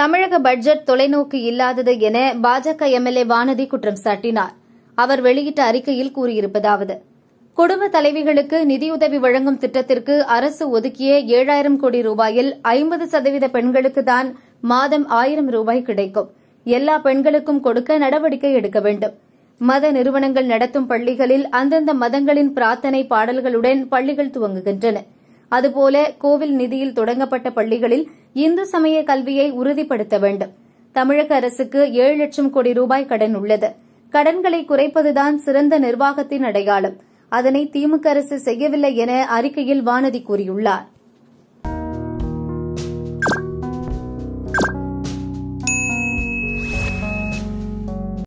தமிழக பட்ஜெட் தொலைநோக்கு இல்லாதது என பாஜக எம்எல்ஏ வானதி குற்றம் சாட்டினார் அவர் வெளியிட்ட அறிக்கையில் கூறியிருப்பதாவது குடும்ப தலைவிகளுக்கு நிதியுதவி வழங்கும் திட்டத்திற்கு அரசு ஒதுக்கிய ஏழாயிரம் கோடி ரூபாயில் ஐம்பது சதவீத பெண்களுக்கு தான் மாதம் ஆயிரம் ரூபாய் கிடைக்கும் எல்லா பெண்களுக்கும் கொடுக்க நடவடிக்கை எடுக்க வேண்டும் மத நிறுவனங்கள் நடத்தும் பள்ளிகளில் அந்தந்த மதங்களின் பிரார்த்தனை பாடல்களுடன் பள்ளிகள் துவங்குகின்றன அதுபோல கோவில் நிதியில் தொடங்கப்பட்ட பள்ளிகளில் இந்து சமய கல்வியை உறுதிப்படுத்த வேண்டும் தமிழக அரசுக்கு ஏழு லட்சம் கோடி ரூபாய் கடன் உள்ளது கடன்களை குறைப்பதுதான் சிறந்த நிர்வாகத்தின் அடையாளம் அதனை திமுக அரசு செய்யவில்லை என அறிக்கையில் வானதி கூறியுள்ளார்